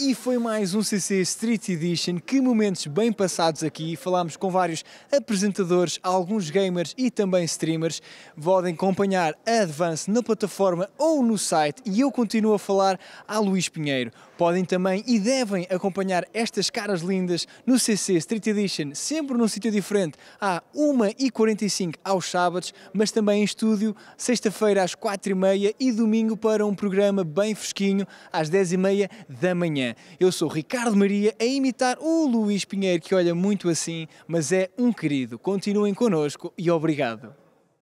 E foi mais um CC Street Edition. Que momentos bem passados aqui. Falámos com vários apresentadores, alguns gamers e também streamers. Podem acompanhar a Advance na plataforma ou no site. E eu continuo a falar a Luís Pinheiro. Podem também e devem acompanhar estas caras lindas no CC Street Edition, sempre num sítio diferente, às 1h45 aos sábados, mas também em estúdio, sexta-feira às 4h30 e domingo para um programa bem fresquinho às 10h30 da manhã. Eu sou Ricardo Maria a imitar o Luís Pinheiro, que olha muito assim, mas é um querido. Continuem connosco e obrigado.